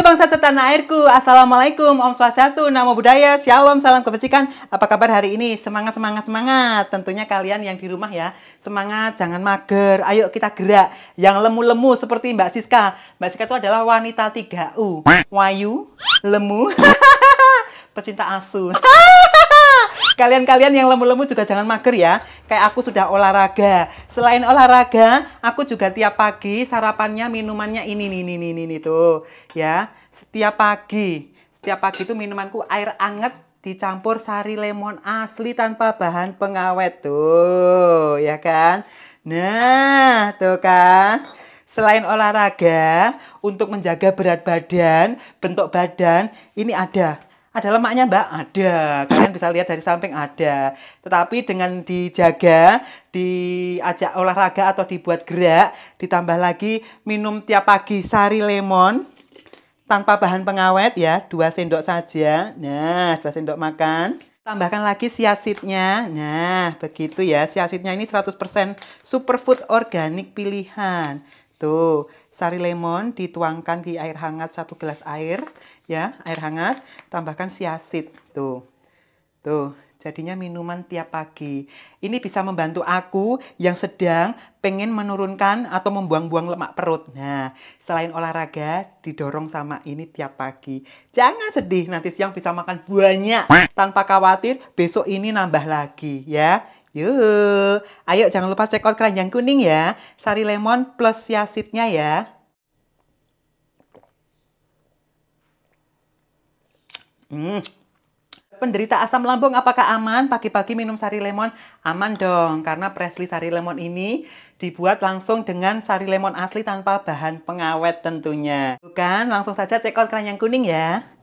sebangsa setanah airku, Assalamualaikum, Om Swastiastu, Namo Buddhaya, Shalom, Salam Kebajikan. Apa kabar hari ini? Semangat, semangat, semangat. Tentunya kalian yang di rumah ya, semangat, jangan mager. Ayo kita gerak. Yang lemu-lemu seperti Mbak Siska. Mbak Siska itu adalah wanita 3U. Wayu, lemu, pecinta asu. Kalian-kalian yang lemu-lemu juga jangan mager ya. Kayak aku sudah olahraga. Selain olahraga, aku juga tiap pagi sarapannya minumannya ini nih nih nih nih tuh ya. Setiap pagi, setiap pagi itu minumanku air anget dicampur sari lemon asli tanpa bahan pengawet tuh, ya kan? Nah, tuh kan. Selain olahraga, untuk menjaga berat badan, bentuk badan, ini ada ada lemaknya mbak ada kalian bisa lihat dari samping ada tetapi dengan dijaga diajak olahraga atau dibuat gerak ditambah lagi minum tiap pagi sari lemon tanpa bahan pengawet ya dua sendok saja nah dua sendok makan tambahkan lagi siasitnya nah begitu ya siasitnya ini 100% superfood organik pilihan Tuh, gitu. sari lemon dituangkan di air hangat satu gelas air, ya, air hangat, tambahkan siasit. Tuh. Tuh, jadinya minuman tiap pagi. Ini bisa membantu aku yang sedang pengen menurunkan atau membuang-buang lemak perut. Nah, selain olahraga, didorong sama ini tiap pagi. Jangan sedih, nanti siang bisa makan banyak tanpa khawatir besok ini nambah lagi ya. Yuk, ayo jangan lupa cek out keranjang kuning ya. Sari lemon plus yasitnya ya. Hmm. Penderita asam lambung apakah aman pagi-pagi minum sari lemon? Aman dong, karena presli sari lemon ini dibuat langsung dengan sari lemon asli tanpa bahan pengawet tentunya. Bukan, langsung saja cek out keranjang kuning ya.